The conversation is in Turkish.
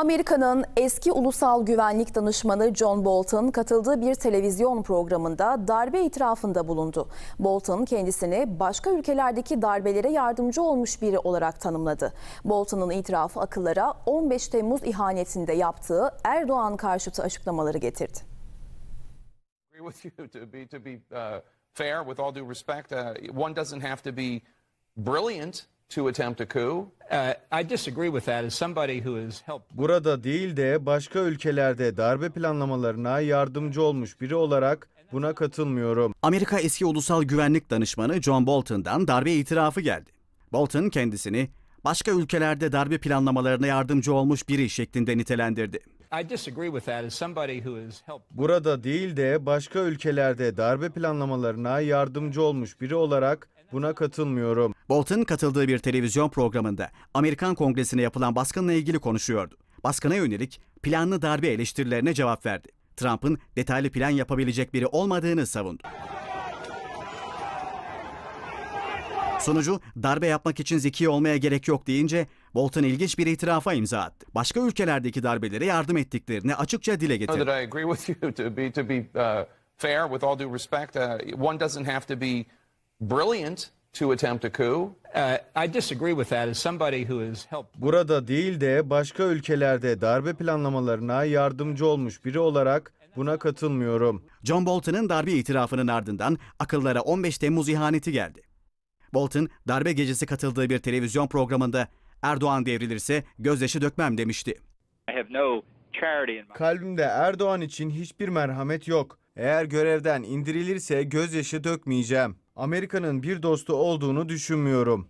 Amerika'nın eski ulusal güvenlik danışmanı John Bolton katıldığı bir televizyon programında darbe itirafında bulundu. Bolton kendisini başka ülkelerdeki darbelere yardımcı olmuş biri olarak tanımladı. Bolton'un itirafı akıllara 15 Temmuz ihanetinde yaptığı Erdoğan karşıtı açıklamaları getirdi. Uh, uh, brilliant to attempt a coup Burada değil de başka ülkelerde darbe planlamalarına yardımcı olmuş biri olarak buna katılmıyorum. Amerika eski ulusal güvenlik danışmanı John Bolton'dan darbe itirafı geldi. Bolton kendisini başka ülkelerde darbe planlamalarına yardımcı olmuş biri şeklinde nitelendirdi. Burada değil de başka ülkelerde darbe planlamalarına yardımcı olmuş biri olarak buna katılmıyorum. Bolton katıldığı bir televizyon programında Amerikan Kongresi'ne yapılan baskınla ilgili konuşuyordu. Baskına yönelik planlı darbe eleştirilerine cevap verdi. Trump'ın detaylı plan yapabilecek biri olmadığını savundu. Sunucu darbe yapmak için zeki olmaya gerek yok deyince Bolton ilginç bir itirafa imza attı. Başka ülkelerdeki darbelere yardım ettiklerini açıkça dile getirdi. brilliant to attempt a coup. Uh, I disagree with that as somebody who has helped. Burada değil de başka ülkelerde darbe planlamalarına yardımcı olmuş biri olarak buna katılmıyorum. John Bolton'ın darbe itirafının ardından akıllara 15 Temmuz ihaneti geldi. Bolton darbe gecesi katıldığı bir televizyon programında Erdoğan devrilirse gözyaşı dökmem demişti. Kalbimde Erdoğan için hiçbir merhamet yok. Eğer görevden indirilirse gözyaşı dökmeyeceğim. Amerika'nın bir dostu olduğunu düşünmüyorum.